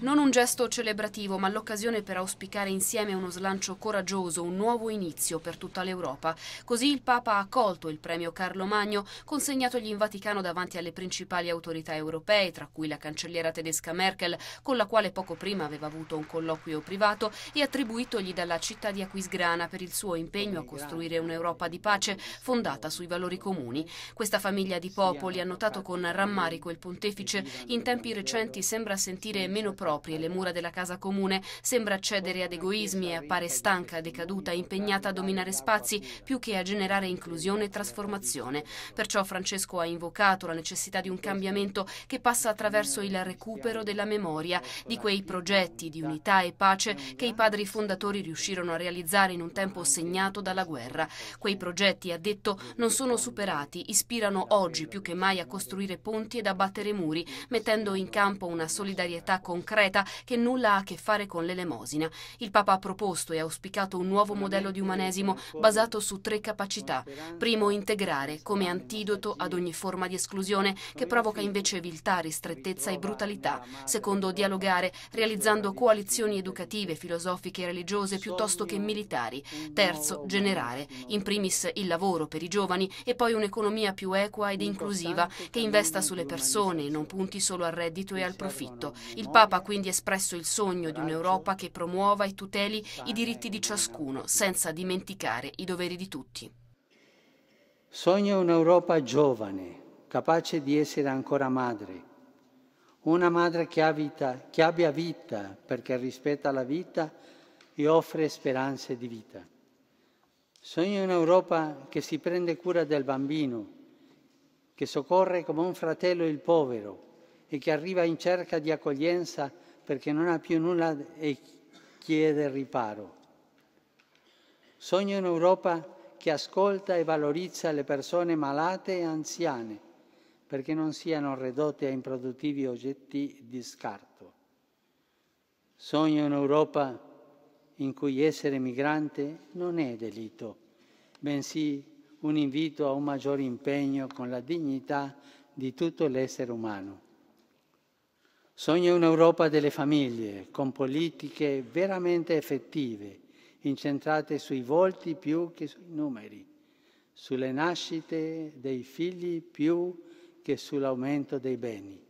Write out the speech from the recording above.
Non un gesto celebrativo, ma l'occasione per auspicare insieme uno slancio coraggioso, un nuovo inizio per tutta l'Europa. Così il Papa ha accolto il premio Carlo Magno, consegnatogli in Vaticano davanti alle principali autorità europee, tra cui la cancelliera tedesca Merkel, con la quale poco prima aveva avuto un colloquio privato, e attribuitogli dalla città di Aquisgrana per il suo impegno a costruire un'Europa di pace fondata sui valori comuni. Questa famiglia di popoli eh, ha notato con rammarico il pontefice, in tempi recenti sembra sentire meno proprio proprie le mura della casa comune, sembra cedere ad egoismi e appare stanca, decaduta, impegnata a dominare spazi più che a generare inclusione e trasformazione. Perciò Francesco ha invocato la necessità di un cambiamento che passa attraverso il recupero della memoria, di quei progetti di unità e pace che i padri fondatori riuscirono a realizzare in un tempo segnato dalla guerra. Quei progetti, ha detto, non sono superati, ispirano oggi più che mai a costruire ponti ed abbattere muri, mettendo in campo una solidarietà concreta concreta che nulla ha a che fare con l'elemosina. Il Papa ha proposto e auspicato un nuovo modello di umanesimo basato su tre capacità. Primo, integrare come antidoto ad ogni forma di esclusione che provoca invece viltà, ristrettezza e brutalità. Secondo, dialogare realizzando coalizioni educative, filosofiche e religiose piuttosto che militari. Terzo, generare, in primis il lavoro per i giovani e poi un'economia più equa ed inclusiva che investa sulle persone e non punti solo al reddito e al profitto. Il Papa quindi espresso il sogno di un'Europa che promuova e tuteli i diritti di ciascuno, senza dimenticare i doveri di tutti. Sogno un'Europa giovane, capace di essere ancora madre, una madre che, abita, che abbia vita perché rispetta la vita e offre speranze di vita. Sogno un'Europa che si prende cura del bambino, che soccorre come un fratello il povero, e che arriva in cerca di accoglienza perché non ha più nulla e chiede riparo. Sogno un'Europa che ascolta e valorizza le persone malate e anziane perché non siano ridotte a improduttivi oggetti di scarto. Sogno un'Europa in cui essere migrante non è delitto, bensì un invito a un maggior impegno con la dignità di tutto l'essere umano. Sogno un'Europa delle famiglie, con politiche veramente effettive, incentrate sui volti più che sui numeri, sulle nascite dei figli più che sull'aumento dei beni.